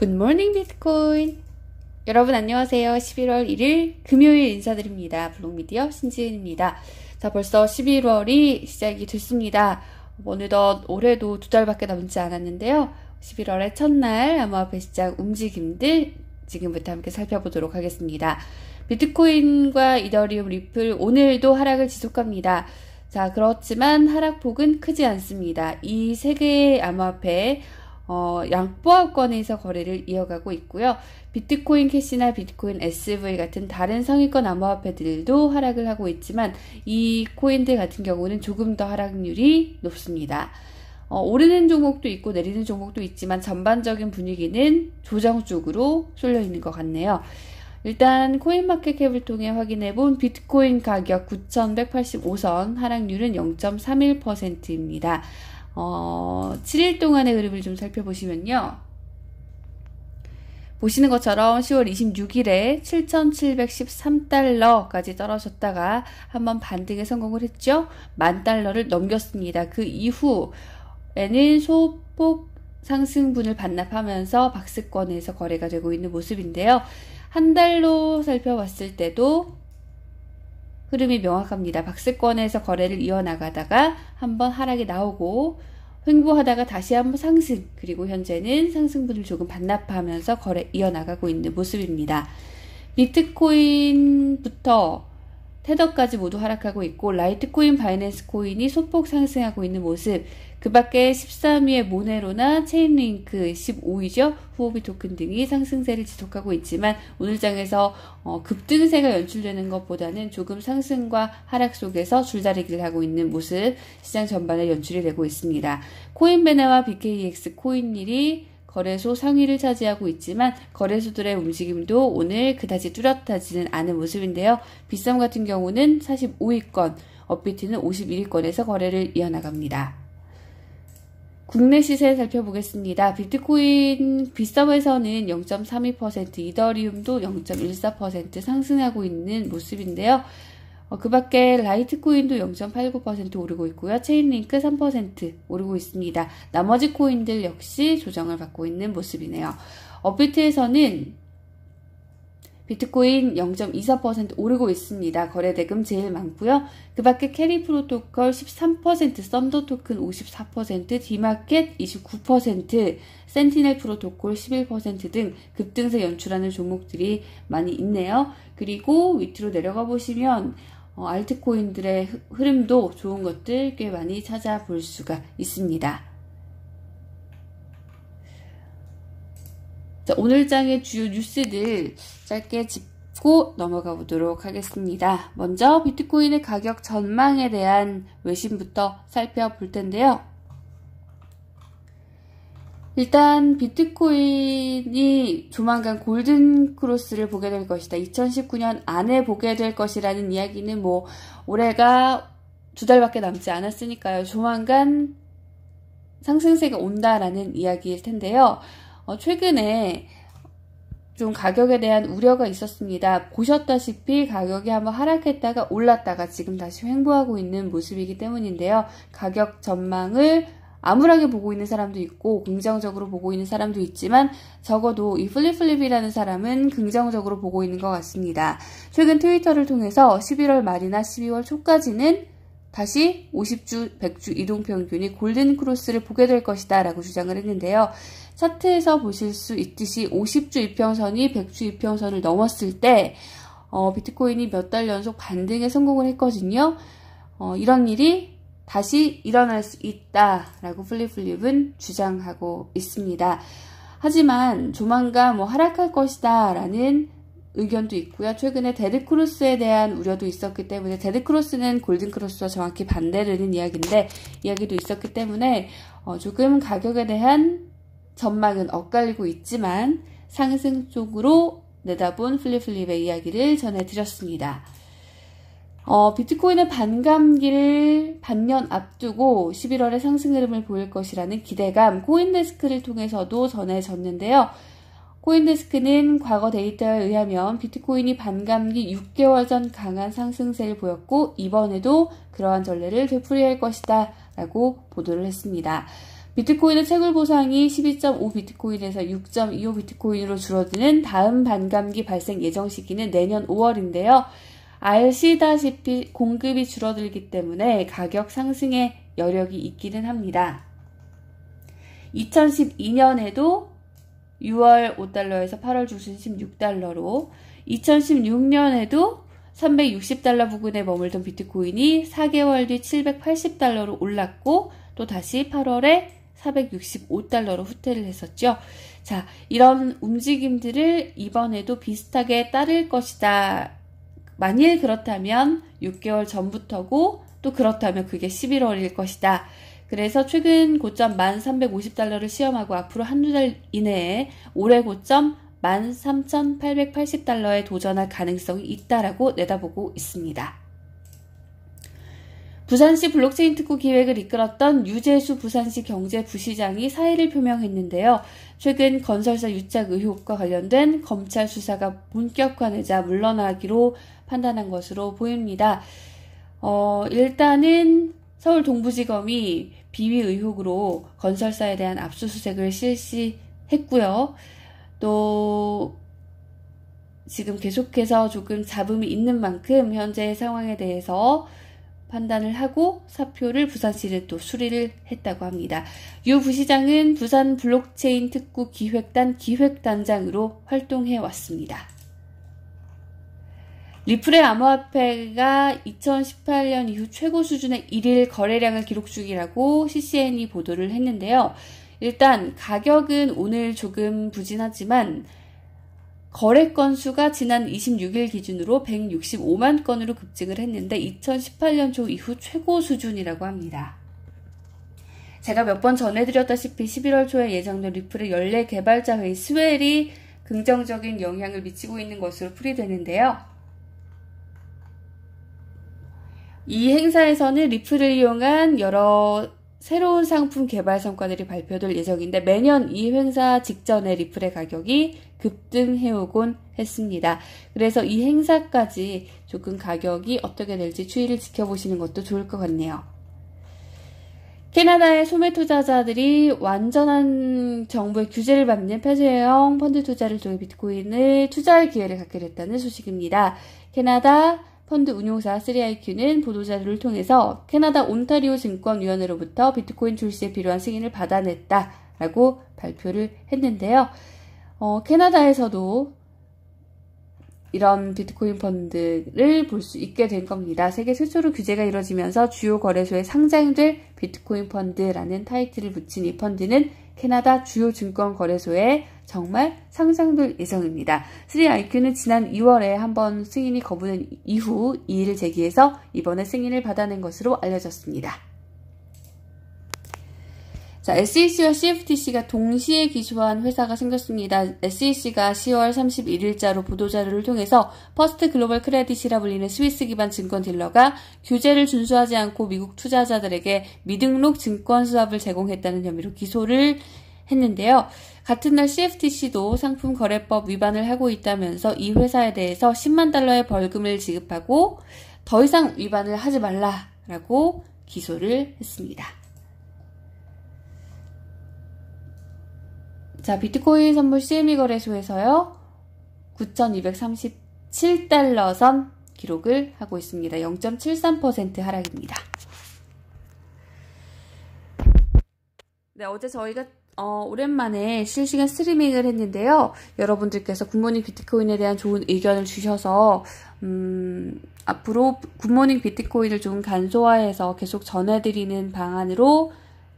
굿모닝 비트코인 여러분 안녕하세요. 11월 1일 금요일 인사드립니다. 블록미디어 신지은입니다. 자 벌써 11월이 시작이 됐습니다. 어느덧 올해도 두 달밖에 남지 않았는데요. 11월의 첫날 암호화폐 시장 움직임들 지금부터 함께 살펴보도록 하겠습니다. 비트코인과 이더리움 리플 오늘도 하락을 지속합니다. 자 그렇지만 하락폭은 크지 않습니다. 이 세 개의 암호화폐 어, 양보합권에서 거래를 이어가고 있고요. 비트코인 캐시나 비트코인 SV 같은 다른 상위권 암호화폐들도 하락을 하고 있지만 이 코인들 같은 경우는 조금 더 하락률이 높습니다. 어, 오르는 종목도 있고 내리는 종목도 있지만 전반적인 분위기는 조정 쪽으로 쏠려 있는 것 같네요. 일단 코인마켓캡을 통해 확인해 본 비트코인 가격 9,185선 하락률은 0.31%입니다. 어, 7일 동안의 그림을 좀 살펴보시면요. 보시는 것처럼 10월 26일에 7,713달러까지 떨어졌다가 한번 반등에 성공을 했죠. 만 달러를 넘겼습니다. 그 이후에는 소폭 상승분을 반납하면서 박스권에서 거래가 되고 있는 모습인데요. 한 달로 살펴봤을 때도 흐름이 명확합니다. 박스권에서 거래를 이어나가다가 한번 하락이 나오고 횡보하다가 다시 한번 상승 그리고 현재는 상승분을 조금 반납하면서 거래 이어나가고 있는 모습입니다. 비트코인부터 테더까지 모두 하락하고 있고 라이트코인 바이낸스 코인이 소폭 상승하고 있는 모습 그 밖에 13위의 모네로나 체인링크 15위죠. 후오비 토큰 등이 상승세를 지속하고 있지만 오늘 장에서 어, 급등세가 연출되는 것보다는 조금 상승과 하락 속에서 줄다리기를 하고 있는 모습 시장 전반에 연출이 되고 있습니다. 코인베나와 BKEX 코인일이 거래소 상위를 차지하고 있지만 거래소들의 움직임도 오늘 그다지 뚜렷하지는 않은 모습인데요. 빗썸 같은 경우는 45위권, 업비트는 51위권에서 거래를 이어나갑니다. 국내 시세 살펴보겠습니다. 비트코인 비썸에서는 0.32%, 이더리움도 0.14% 상승하고 있는 모습인데요. 어, 그 밖에 라이트코인도 0.89% 오르고 있고요. 체인링크 3% 오르고 있습니다. 나머지 코인들 역시 조정을 받고 있는 모습이네요. 업비트에서는 비트코인 0.24% 오르고 있습니다. 거래대금 제일 많고요. 그 밖에 캐리 프로토콜 13%, 썸더 토큰 54%, 디마켓 29%, 센티넬 프로토콜 11%등 급등세 연출하는 종목들이 많이 있네요. 그리고 위트로 내려가 보시면 어, 알트코인들의 흐름도 좋은 것들 꽤 많이 찾아볼 수가 있습니다. 자, 오늘 장의 주요 뉴스들 짧게 짚고 넘어가 보도록 하겠습니다. 먼저 비트코인의 가격 전망에 대한 외신부터 살펴볼 텐데요. 일단 비트코인이 조만간 골든 크로스를 보게 될 것이다. 2019년 안에 보게 될 것이라는 이야기는 뭐 올해가 두 달밖에 남지 않았으니까요. 조만간 상승세가 온다라는 이야기일 텐데요. 어, 최근에 좀 가격에 대한 우려가 있었습니다. 보셨다시피 가격이 한번 하락했다가 올랐다가 지금 다시 횡보하고 있는 모습이기 때문인데요. 가격 전망을 암울하게 보고 있는 사람도 있고 긍정적으로 보고 있는 사람도 있지만 적어도 이 플립플립이라는 사람은 긍정적으로 보고 있는 것 같습니다. 최근 트위터를 통해서 11월 말이나 12월 초까지는 다시 50주, 100주 이동 평균이 골든 크로스를 보게 될 것이다 라고 주장을 했는데요. 차트에서 보실 수 있듯이 50주 이평선이 100주 이평선을 넘었을 때 어, 비트코인이 몇 달 연속 반등에 성공을 했거든요. 어, 이런 일이 다시 일어날 수 있다라고 플립플립은 주장하고 있습니다. 하지만 조만간 뭐 하락할 것이다 라는 의견도 있고요. 최근에 데드크로스에 대한 우려도 있었기 때문에 데드크로스는 골든크로스와 정확히 반대되는 이야기인데 이야기도 있었기 때문에 어, 조금 가격에 대한 전망은 엇갈리고 있지만 상승 쪽으로 내다본 플립플립의 이야기를 전해드렸습니다. 어, 비트코인의 반감기를 반년 앞두고 11월에 상승 흐름을 보일 것이라는 기대감 코인데스크를 통해서도 전해졌는데요. 코인데스크는 과거 데이터에 의하면 비트코인이 반감기 6개월 전 강한 상승세를 보였고 이번에도 그러한 전례를 되풀이할 것이다 라고 보도를 했습니다. 비트코인의 채굴 보상이 12.5 비트코인에서 6.25 비트코인으로 줄어드는 다음 반감기 발생 예정 시기는 내년 5월인데요. 아시다시피 공급이 줄어들기 때문에 가격 상승에 여력이 있기는 합니다. 2012년에도 6월 5달러에서 8월 중순 16달러로 2016년에도 360달러 부근에 머물던 비트코인이 4개월 뒤 780달러로 올랐고 또 다시 8월에 465달러로 후퇴를 했었죠. 자, 이런 움직임들을 이번에도 비슷하게 따를 것이다. 만일 그렇다면 6개월 전부터고 또 그렇다면 그게 11월일 것이다. 그래서 최근 고점 1350달러를 시험하고 앞으로 한두 달 이내에 올해 고점 13,880달러에 도전할 가능성이 있다라고 내다보고 있습니다. 부산시 블록체인 특구 기획을 이끌었던 유재수 부산시 경제부시장이 사의를 표명했는데요. 최근 건설사 유착 의혹과 관련된 검찰 수사가 본격화되자 물러나기로 판단한 것으로 보입니다. 어, 일단은 서울 동부지검이 비위 의혹으로 건설사에 대한 압수수색을 실시했고요. 또 지금 계속해서 조금 잡음이 있는 만큼 현재의 상황에 대해서 판단을 하고 사표를 부산시는 또 수리를 했다고 합니다. 유 부시장은 부산 블록체인 특구 기획단 기획단장으로 활동해 왔습니다. 리플의 암호화폐가 2018년 이후 최고 수준의 1일 거래량을 기록 중이라고 CCN이 보도를 했는데요. 일단 가격은 오늘 조금 부진하지만 거래 건수가 지난 26일 기준으로 165만 건으로 급증을 했는데 2018년 초 이후 최고 수준이라고 합니다. 제가 몇 번 전해드렸다시피 11월 초에 예정된 리플의 연례 개발자 회의 스웰이 긍정적인 영향을 미치고 있는 것으로 풀이되는데요. 이 행사에서는 리플을 이용한 여러 새로운 상품 개발 성과들이 발표될 예정인데 매년 이 행사 직전에 리플의 가격이 급등해오곤 했습니다. 그래서 이 행사까지 조금 가격이 어떻게 될지 추이를 지켜보시는 것도 좋을 것 같네요. 캐나다의 소매 투자자들이 완전한 정부의 규제를 받는 폐쇄형 펀드 투자를 통해 비트코인을 투자할 기회를 갖게 됐다는 소식입니다. 캐나다, 펀드 운용사 3IQ는 보도자료를 통해서 캐나다 온타리오 증권위원회로부터 비트코인 출시에 필요한 승인을 받아냈다라고 발표를 했는데요. 어, 캐나다에서도 이런 비트코인 펀드를 볼 수 있게 된 겁니다. 세계 최초로 규제가 이뤄지면서 주요 거래소에 상장될 비트코인 펀드라는 타이틀을 붙인 이 펀드는 캐나다 주요 증권 거래소에 정말 상상될 예정입니다. 3IQ는 지난 2월에 한번 승인이 거부된 이후 이의를 제기해서 이번에 승인을 받아낸 것으로 알려졌습니다. 자, SEC와 CFTC가 동시에 기소한 회사가 생겼습니다. SEC가 10월 31일자로 보도자료를 통해서 퍼스트 글로벌 크레딧이라 불리는 스위스 기반 증권 딜러가 규제를 준수하지 않고 미국 투자자들에게 미등록 증권 수합을 제공했다는 혐의로 기소를 했는데요. 같은 날 CFTC도 상품 거래법 위반을 하고 있다면서 이 회사에 대해서 10만 달러의 벌금을 지급하고 더 이상 위반을 하지 말라라고 기소를 했습니다. 자, 비트코인 선물 CME 거래소에서요. 9,237달러 선 기록을 하고 있습니다. 0.73% 하락입니다. 네, 어제 저희가 어, 오랜만에 실시간 스트리밍을 했는데요. 여러분들께서 굿모닝 비트코인에 대한 좋은 의견을 주셔서 음, 앞으로 굿모닝 비트코인을 좀 간소화해서 계속 전해드리는 방안으로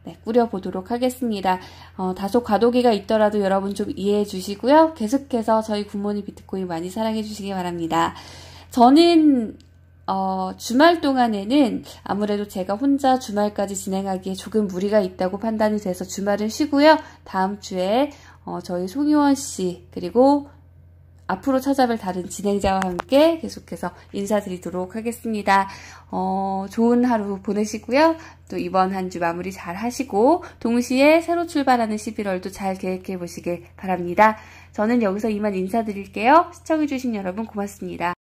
네, 꾸려보도록 하겠습니다. 어, 다소 과도기가 있더라도 여러분 좀 이해해 주시고요. 계속해서 저희 굿모닝 비트코인 많이 사랑해 주시기 바랍니다. 저는 어, 주말 동안에는 아무래도 제가 혼자 주말까지 진행하기에 조금 무리가 있다고 판단이 돼서 주말을 쉬고요. 다음 주에 어, 저희 송유원씨 그리고 앞으로 찾아뵐 다른 진행자와 함께 계속해서 인사드리도록 하겠습니다. 어, 좋은 하루 보내시고요. 또 이번 한 주 마무리 잘 하시고 동시에 새로 출발하는 11월도 잘 계획해 보시길 바랍니다. 저는 여기서 이만 인사드릴게요. 시청해주신 여러분 고맙습니다.